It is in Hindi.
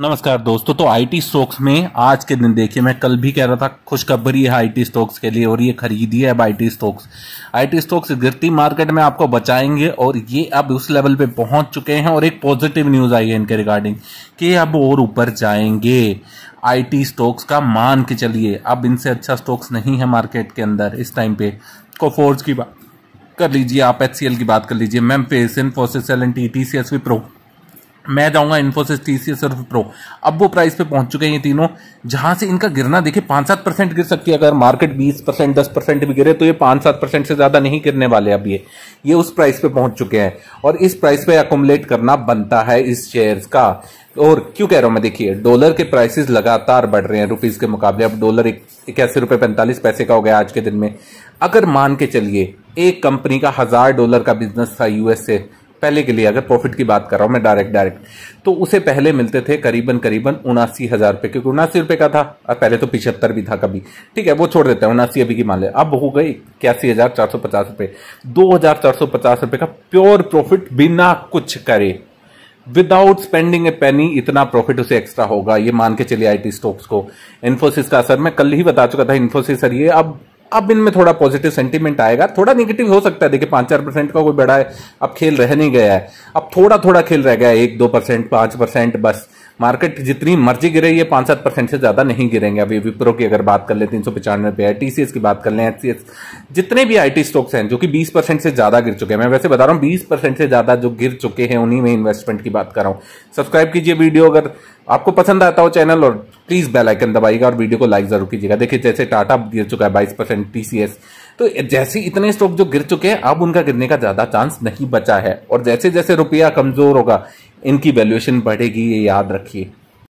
नमस्कार दोस्तों तो आईटी स्टॉक्स में आज के दिन देखिए मैं कल भी कह रहा था खुशखबरी है आईटी स्टॉक्स के लिए और ये खरीदी है अब आईटी स्टॉक्स आईटी स्टॉक्स गिरती मार्केट में आपको बचाएंगे और ये अब उस लेवल पे पहुंच चुके हैं और एक पॉजिटिव न्यूज आई है इनके रिगार्डिंग कि अब और ऊपर जाएंगे आई स्टॉक्स का मान के चलिए अब इनसे अच्छा स्टॉक्स नहीं है मार्केट के अंदर इस टाइम पे को फोर्स की बात कर लीजिए आप एच की बात कर लीजिए ma'am face Infosys L N T T C S Wipro मैं जाऊंगा इन्फोसिस टीसीएस और विप्रो अब वो प्राइस पे पहुंच चुके हैं ये तीनों जहां से इनका गिरना देखिए पांच सात परसेंट गिर सकती है अगर मार्केट बीस परसेंट दस परसेंट भी गिरे तो ये पांच सात परसेंट से ज्यादा नहीं गिरने वाले अब ये ये उस प्राइस पे पहुंच चुके हैं और इस प्राइस पे अकोमलेट करना बनता है इस शेयर का और क्यों कह रहा हूं मैं देखिए डॉलर के प्राइसेस लगातार बढ़ रहे हैं रुपीज के मुकाबले अब डॉलर इक्यासी रुपए पैंतालीस पैसे का हो गया आज के दिन में अगर मान के चलिए एक कंपनी का हजार डॉलर का बिजनेस था यूएस से पहले के लिए अगर प्रॉफिट की बात कर रहा हूं मैं डायरेक्ट डायरेक्ट तो उसे पहले मिलते थे करीबन करीबन उनासी हजार रुपए क्योंकि उनासी रुपए का था और पहले तो पिछहत्तर भी था कभी ठीक है वो छोड़ देते हैं उनासी अभी की मान ले अब हो गए इक्यासी हजार चार सौ पचास रुपए दो हजार चार सौ पचास रुपए का प्योर प्रॉफिट बिना कुछ करे विदाउट स्पेंडिंग ए पेनी इतना प्रॉफिट उसे एक्स्ट्रा होगा ये मान के चलिए आईटी स्टॉक्स को इन्फोसिस का असर मैं कल ही बता चुका था इन्फोसिस सर ये अब अब इनमें थोड़ा पॉजिटिव सेंटीमेंट आएगा थोड़ा निगेटिव हो सकता है देखिए पांच चार परसेंट का कोई बड़ा है अब खेल रह नहीं गया है अब थोड़ा थोड़ा खेल रह गया है एक दो परसेंट पांच परसेंट बस मार्केट जितनी मर्जी गिरे ये पांच सात परसेंट से ज़्यादा नहीं गिरेंगे अभी विप्रो की अगर बात कर ले तीन सौ पचानवे पे है टीसीएस की बात कर लें एचसीएस जितने भी आईटी स्टॉक्स हैं जो कि बीस परसेंट से ज़्यादा गिर चुके हैं मैं वैसे बता रहा हूँ बीस परसेंट से ज़्यादा जो गिर चुके हैं उन्हीं में इन्वेस्टमेंट की बात कर रहा हूँ सब्सक्राइब कीजिए वीडियो अगर आपको पसंद आता हो चैनल और प्लीज बेल आइकन दबाइएगा और वीडियो को लाइक जरूर कीजिएगा देखिए जैसे टाटा गिर चुका है बाईस परसेंट टीसीएस तो जैसे इतने स्टॉक जो गिर चुके हैं अब उनका गिरने का ज्यादा चांस नहीं बचा है और जैसे जैसे रुपया कमजोर होगा इनकी वैल्यूएशन बढ़ेगी ये याद रखिए